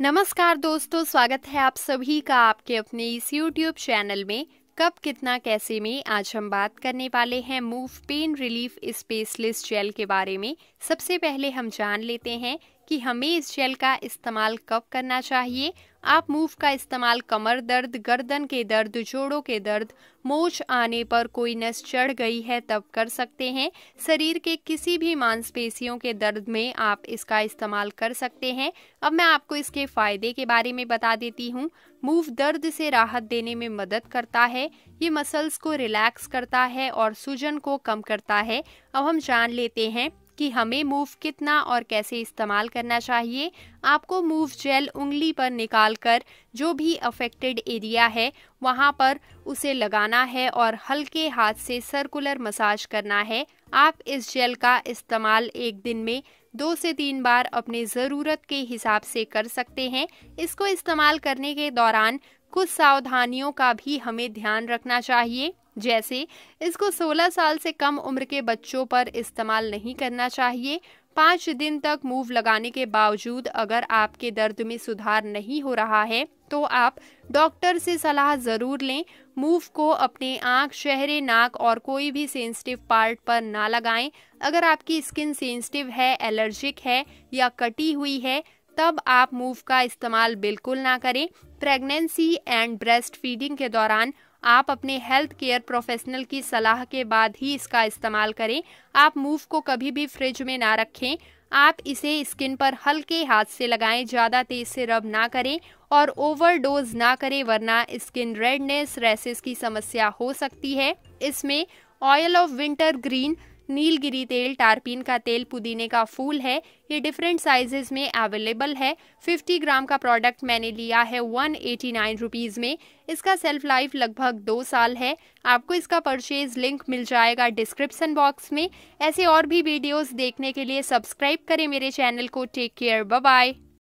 नमस्कार दोस्तों स्वागत है आप सभी का आपके अपने इस YouTube चैनल में कब कितना कैसे में आज हम बात करने वाले हैं Moov pain relief spaceless gel के बारे में सबसे पहले हम जान लेते हैं कि हमें इस जेल का इस्तेमाल कब करना चाहिए आप मूव का इस्तेमाल कमर दर्द गर्दन के दर्द जोड़ों के दर्द मोच आने पर कोई नस चढ़ गई है तब कर सकते हैं शरीर के किसी भी मांसपेशियों के दर्द में आप इसका इस्तेमाल कर सकते हैं अब मैं आपको इसके फ़ायदे के बारे में बता देती हूँ मूव दर्द से राहत देने में मदद करता है ये मसल्स को रिलैक्स करता है और सूजन को कम करता है अब हम जान लेते हैं कि हमें मूव कितना और कैसे इस्तेमाल करना चाहिए आपको मूव जेल उंगली पर निकाल कर जो भी अफेक्टेड एरिया है वहाँ पर उसे लगाना है और हल्के हाथ से सर्कुलर मसाज करना है आप इस जेल का इस्तेमाल एक दिन में दो से तीन बार अपने ज़रूरत के हिसाब से कर सकते हैं इसको इस्तेमाल करने के दौरान कुछ सावधानियों का भी हमें ध्यान रखना चाहिए जैसे इसको 16 साल से कम उम्र के बच्चों पर इस्तेमाल नहीं करना चाहिए पाँच दिन तक मूव लगाने के बावजूद अगर आपके दर्द में सुधार नहीं हो रहा है तो आप डॉक्टर से सलाह ज़रूर लें मूव को अपने आँख चेहरे नाक और कोई भी सेंसिटिव पार्ट पर ना लगाएं अगर आपकी स्किन सेंसिटिव है एलर्जिक है या कटी हुई है तब आप मूव का इस्तेमाल बिल्कुल ना करें प्रेगनेंसी एंड ब्रेस्ट फीडिंग के दौरान आप अपने हेल्थ केयर प्रोफेशनल की सलाह के बाद ही इसका इस्तेमाल करें आप मूव को कभी भी फ्रिज में ना रखें आप इसे स्किन पर हल्के हाथ से लगाएं ज़्यादा तेज़ से रब ना करें और ओवरडोज ना करें वरना स्किन रेडनेस रेसेस की समस्या हो सकती है इसमें ऑयल ऑफ विंटर ग्रीन नीलगिरी तेल टारपीन का तेल पुदीने का फूल है ये डिफरेंट साइजेस में अवेलेबल है 50 ग्राम का प्रोडक्ट मैंने लिया है वन एटी नाइन रुपीज़ में इसका सेल्फ लाइफ लगभग दो साल है आपको इसका परचेज लिंक मिल जाएगा डिस्क्रिप्सन बॉक्स में ऐसे और भी वीडियोस देखने के लिए सब्सक्राइब करें मेरे चैनल को टेक केयर बाय